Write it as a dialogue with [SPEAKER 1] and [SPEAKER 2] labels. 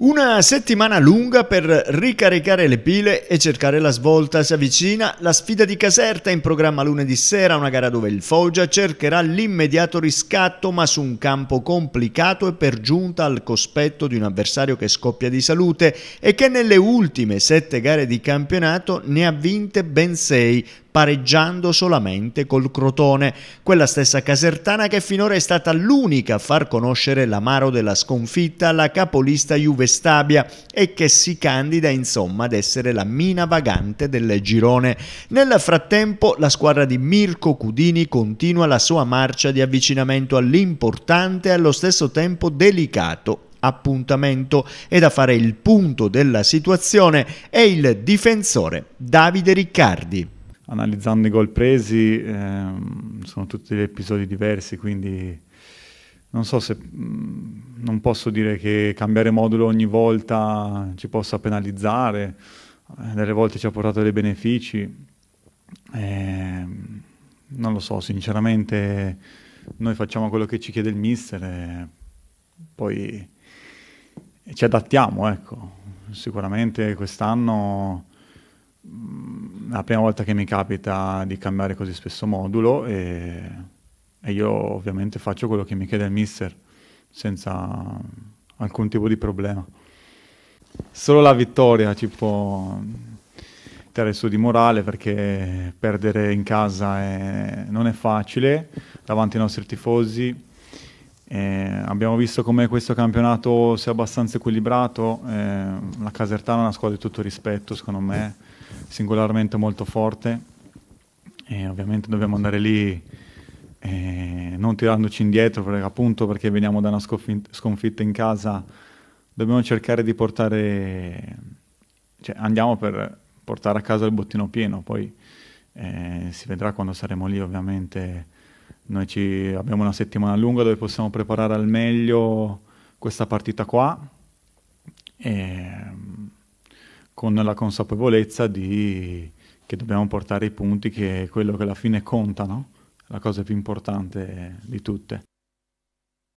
[SPEAKER 1] Una settimana lunga per ricaricare le pile e cercare la svolta. Si avvicina la sfida di Caserta in programma lunedì sera, una gara dove il Foggia cercherà l'immediato riscatto ma su un campo complicato e per giunta al cospetto di un avversario che scoppia di salute e che nelle ultime sette gare di campionato ne ha vinte ben sei, pareggiando solamente col Crotone, quella stessa Casertana che finora è stata l'unica a far conoscere l'amaro della sconfitta alla capolista Juve Stabia e che si candida insomma ad essere la mina vagante del girone. Nel frattempo la squadra di Mirko Cudini continua la sua marcia di avvicinamento all'importante e allo stesso tempo delicato appuntamento e da fare il punto della situazione è il difensore Davide Riccardi analizzando i gol presi, ehm, sono tutti episodi diversi,
[SPEAKER 2] quindi non so se mh, mm, non posso dire che cambiare modulo ogni volta ci possa penalizzare, eh, delle volte ci ha portato dei benefici, eh, non lo so, sinceramente noi facciamo quello che ci chiede il mister e poi ci adattiamo, ecco. Sicuramente quest'anno la prima volta che mi capita di cambiare così spesso modulo e, e io ovviamente faccio quello che mi chiede il mister senza alcun tipo di problema. Solo la vittoria ci può mettere su di morale perché perdere in casa è, non è facile davanti ai nostri tifosi eh, abbiamo visto come questo campionato sia abbastanza equilibrato, eh, la Casertana è una squadra di tutto rispetto, secondo me, singolarmente molto forte e ovviamente dobbiamo andare lì eh, non tirandoci indietro, perché appunto perché veniamo da una sconfitta in casa, dobbiamo cercare di portare, cioè andiamo per portare a casa il bottino pieno, poi eh, si vedrà quando saremo lì ovviamente noi ci, abbiamo una settimana lunga dove possiamo preparare al meglio questa partita qua e, ehm, con la consapevolezza di, che dobbiamo portare i punti, che è quello che alla fine conta, no? la cosa più importante di tutte.